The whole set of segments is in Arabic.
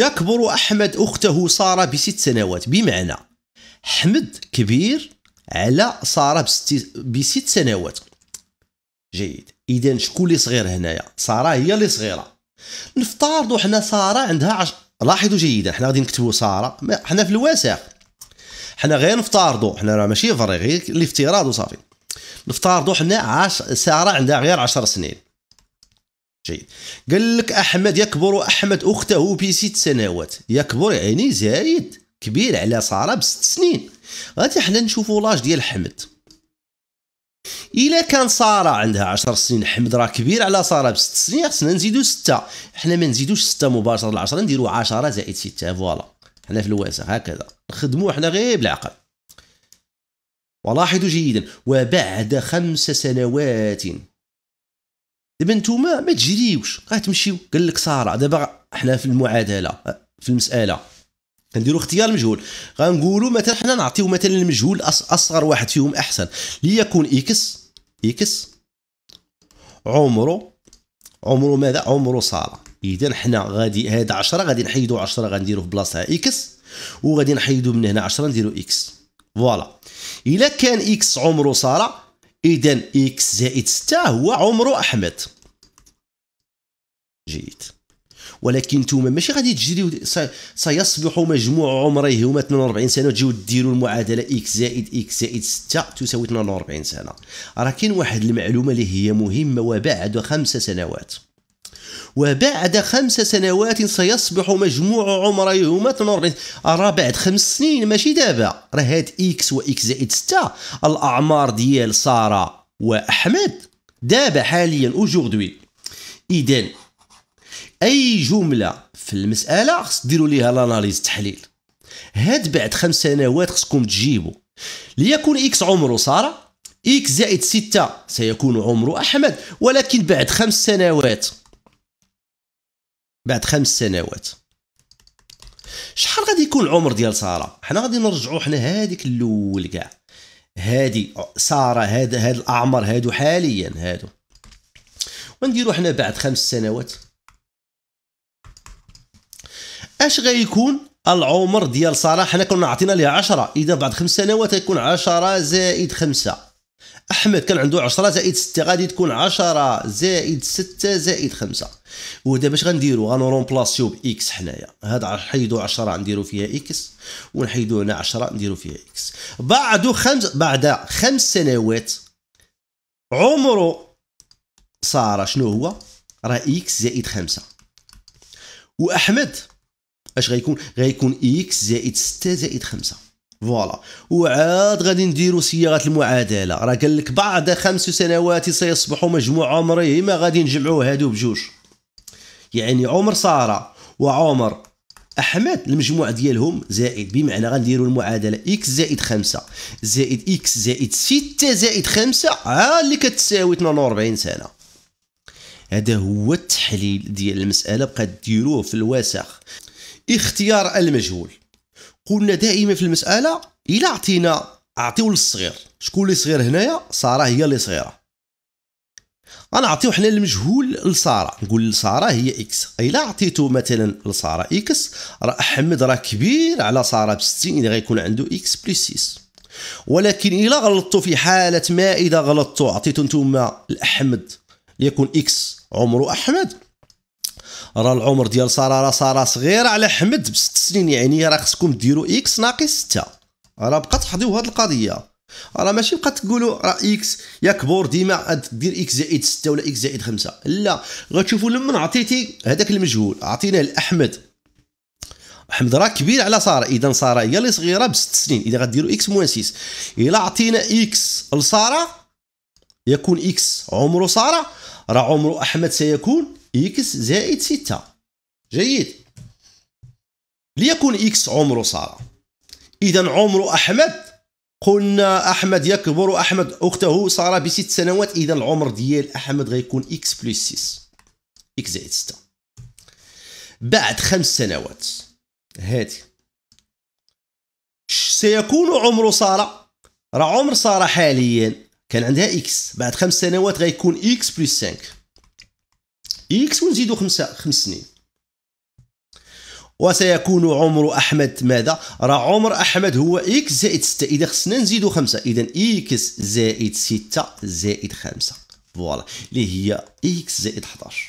يكبر أحمد أخته سارة بست سنوات بمعنى أحمد كبير على سارة بست, بست سنوات جيد إذا شكون اللي صغير هنايا سارة هي اللي صغيرة نفترضوا حنا سارة عندها عش... لاحظوا جيدا حنا غادي نكتبوا سارة حنا في الوثائق حنا غير نفترضوا حنا راه ماشي فري غير الافتراض وصافي نفترضوا حنا عش... سارة عندها غير 10 سنين جيد قال لك احمد يكبر احمد اخته بست سنوات يكبر يعني زايد كبير على ساره بست سنين غادي حنا نشوفوا لاج ديال احمد الا كان ساره عندها 10 سنين احمد راه كبير على ساره بست سنين خصنا نزيدو 6 حنا ما نزيدوش 6 مباشره ل 10 نديرو 10 زائد 6 فوالا حنا في الواسع هكذا نخدموا حنا غير بالعقل ولاحظوا جيدا وبعد خمس سنوات دابا نتوما ما تجريوش راه تمشيو قال لك ساره دابا حنا في المعادله في المساله كنديروا اختيار مجهول غنقولوا مثلا حنا نعطيو مثلا المجهول اصغر واحد فيهم احسن ليكون اكس اكس عمره عمره ماذا عمره ساره اذا حنا غادي هذا 10 غادي نحيدو 10 غنديرو في بلاصتها اكس وغادي نحيدو من هنا 10 نديرو اكس فوالا الا كان اكس عمره ساره اذا اكس زائد 6 هو عمر احمد جيد ولكن نتوما ماشي غادي تجريو سيصبح مجموع عمره هما 42 سنه وتجيو ديروا المعادله اكس زائد اكس زائد 6 تساوي 42 سنه راه كاين واحد المعلومه اللي هي مهمه وبعد خمس سنوات وبعد خمس سنوات سيصبح مجموع عمر يوم تنور راه بعد خمس سنين ماشي دابا راه هاد اكس واكس زائد ستة الاعمار ديال ساره واحمد دابا حاليا اوجوردوي اذا اي جمله في المساله خص ديروا ليها لاناليز تحليل هاد بعد خمس سنوات خصكم تجيبوا ليكون اكس عمره ساره اكس زائد ستة سيكون عمره احمد ولكن بعد خمس سنوات بعد خمس سنوات شحال غادي يكون العمر ديال ساره حنا غادي نرجعوا حنا هذيك الاول كاع هادي ساره هذا هاد الاعمار هادو حاليا هادو ونديرو حنا بعد خمس سنوات اش غيكون العمر ديال ساره حنا كنا عطينا ليها 10 اذا بعد خمس سنوات غيكون 10 زائد 5 احمد كان عنده 10 زائد 6 غادي تكون 10 زائد 6 زائد 5 ودابا اش غنديرو غنرومبلاسيو باكس حنايا هذا نحيدو 10 نديرو فيها اكس ونحيدو هنا 10 نديرو فيها اكس بعد خمس بعد خمس سنوات عمره صار شنو هو راه اكس زائد 5 واحمد اش غيكون غيكون اكس زائد 6 زائد 5 فوالا وعاد غادي نديرو صياغه المعادله راه قال لك بعد خمس سنوات سيصبح مجموع عمرهما غادي نجمعوا هادو بجوج يعني عمر ساره وعمر احمد المجموع ديالهم زائد بمعنى غنديروا المعادله اكس زائد 5 زائد اكس زائد 6 زائد 5 ها اللي كتساوي 42 سنه هذا هو التحليل ديال المساله بقات ديروه في الوسخ اختيار المجهول قلنا دائما في المساله الا عطينا اعطيو للصغير شكون اللي صغير هنايا ساره هي اللي صغيره انا نعطيو حنا المجهول لساره نقول لساره هي اكس الا عطيتو مثلا لساره اكس راه احمد راه كبير على ساره ب 60 اللي غيكون عنده اكس بلس 6 ولكن الا غلطتو في حاله ما اذا غلطتو عطيتو نتوما لاحمد ليكون اكس عمره احمد راه العمر ديال ساره راه ساره صغيره على احمد بست سنين يعني راه خصكم ديروا اكس ناقص 6 راه بقا تحضيو هاد القضيه راه ماشي بقا تقولوا راه اكس يا كبور ديما دير اكس زائد 6 ولا اكس زائد 5 لا غتشوفوا لما عطيتي هذاك المجهول عطيناه لاحمد احمد راه كبير على ساره اذا ساره هي اللي صغيره بست سنين اذا غديروا اكس موان 6 الا عطينا اكس لساره يكون اكس عمره ساره راه عمره احمد سيكون اكس زائد 6 جيد ليكون اكس عمره ساره اذا عمره احمد قلنا احمد يكبر احمد اخته ساره بست سنوات اذا العمر ديال احمد غيكون اكس بلس 6 اكس زائد 6 بعد خمس سنوات هادي سيكون عمر ساره راه عمر ساره حاليا كان عندها اكس بعد خمس سنوات غيكون اكس بلس 5 اكس ونزيدو خمسة خمس سنين وسيكون عمر أحمد ماذا؟ راه عمر أحمد هو إكس زائد 6 إذا خصنا نزيدو 5 إذا إكس زائد 6 زائد 5 فوالا اللي هي إكس زائد 11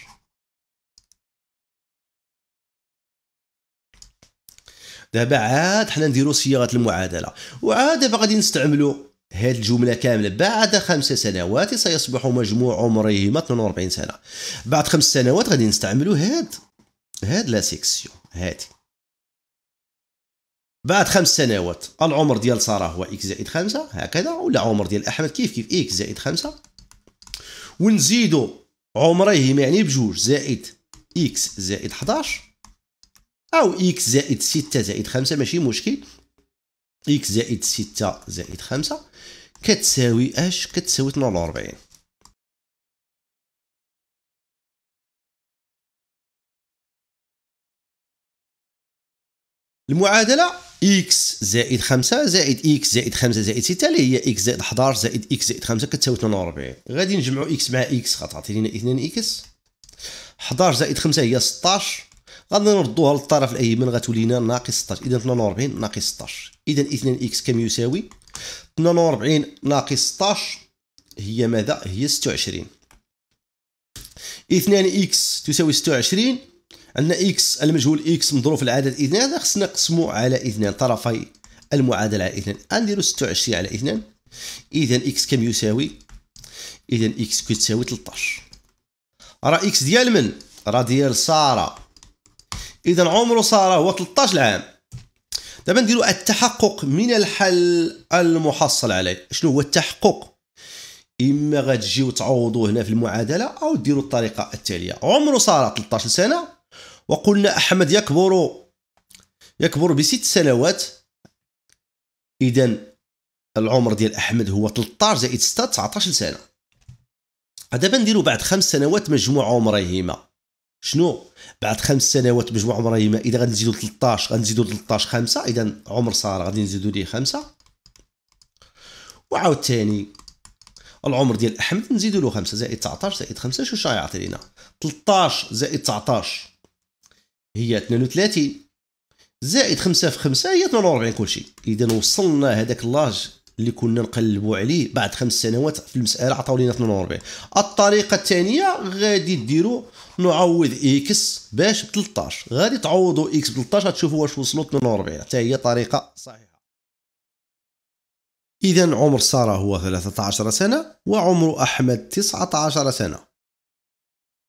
دابا عاد حنا نديرو صياغه المعادله وعاد دابا غادي نستعملو هذه الجمله كامله بعد خمس سنوات سيصبح مجموع عمرهما 42 سنه بعد خمس سنوات غادي نستعملو هاد هاد لا سيكسيون هاتي بعد خمس سنوات العمر ديال ساره هو اكس زائد خمسة هكذا ولا عمر ديال احمد كيف كيف اكس زائد خمسة ونزيدو عمريهم يعني بجوج زائد اكس زائد 11 او اكس زائد 6 زائد 5 ماشي مشكل اكس زائد 6 زائد 5 كتساوي اش كتساوي 42 المعادله اكس زائد 5 زائد اكس زائد 5 زائد 6 اللي هي اكس زائد 11 زائد اكس زائد 5 كتساوي 42 غادي نجمعوا اكس مع اكس غتعطينا 2 اكس 11 زائد 5 هي 16 غادي نردوها للطرف الايمن غتولينا ناقص 16 اذا 42 ناقص 16 اذا 2 اكس كم يساوي 42 ناقص 16 هي ماذا هي 26 2 اكس تساوي 26 عندنا اكس المجهول اكس مضروب في العدد اثنان خصنا نقسمو على اثنان طرفي المعادله على اثنان غنديرو ستة وعشرين على اثنان اذا اكس كم يساوي اذا اكس كتساوي تلطاش راه اكس ديال من راه ديال ساره اذا عمر ساره هو تلطاش عام دابا نديرو التحقق من الحل المحصل عليه شنو هو التحقق اما غتجيو تعوضوا هنا في المعادله او ديروا الطريقه التاليه عمر ساره 13 سنه وقلنا أحمد يكبر يكبر بست سنوات إذا العمر ديال أحمد هو 13 زائد 6 19 سنة دابا نديرو بعد خمس سنوات مجموع عمرهما شنو بعد خمس سنوات مجموع عمرهما اذا غنزيدو 13 غنزيدو 13 5 اذا عمر ساره غادي نزيدو ليه 5 وعاوتاني العمر ديال احمد نزيدو له 5 زائد 19 زائد 5 شنو شغيعطي لينا 13 زائد 19 هي 32 زائد 5 في 5 هي 42 كلشي اذا وصلنا هذاك اللاج اللي كنا نقلبوا عليه بعد خمس سنوات في المساله عطاو لينا 42 الطريقه الثانيه غادي ديروا نعوض اكس باش ب 13 غادي تعوضوا اكس ب 13 غتشوفوا واش وصلوا 42 حتى هي طريقه صحيحه اذا عمر ساره هو 13 سنه وعمر احمد 19 سنه